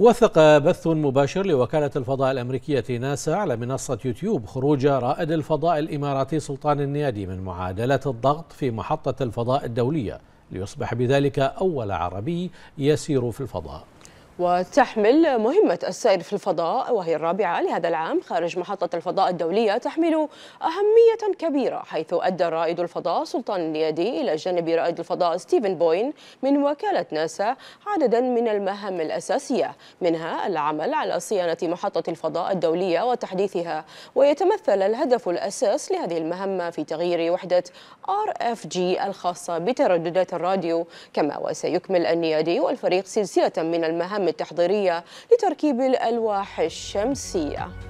وثق بث مباشر لوكالة الفضاء الأمريكية ناسا على منصة يوتيوب خروج رائد الفضاء الإماراتي سلطان النيادي من معادلة الضغط في محطة الفضاء الدولية ليصبح بذلك أول عربي يسير في الفضاء وتحمل مهمة السير في الفضاء وهي الرابعة لهذا العام خارج محطة الفضاء الدولية تحمل أهمية كبيرة حيث أدى رائد الفضاء سلطان اليدي إلى جانب رائد الفضاء ستيفن بوين من وكالة ناسا عددا من المهام الأساسية منها العمل على صيانة محطة الفضاء الدولية وتحديثها ويتمثل الهدف الأساس لهذه المهمة في تغيير وحدة RFG الخاصة بترددات الراديو كما وسيكمل النيادي والفريق سلسلة من المهام التحضيرية لتركيب الألواح الشمسية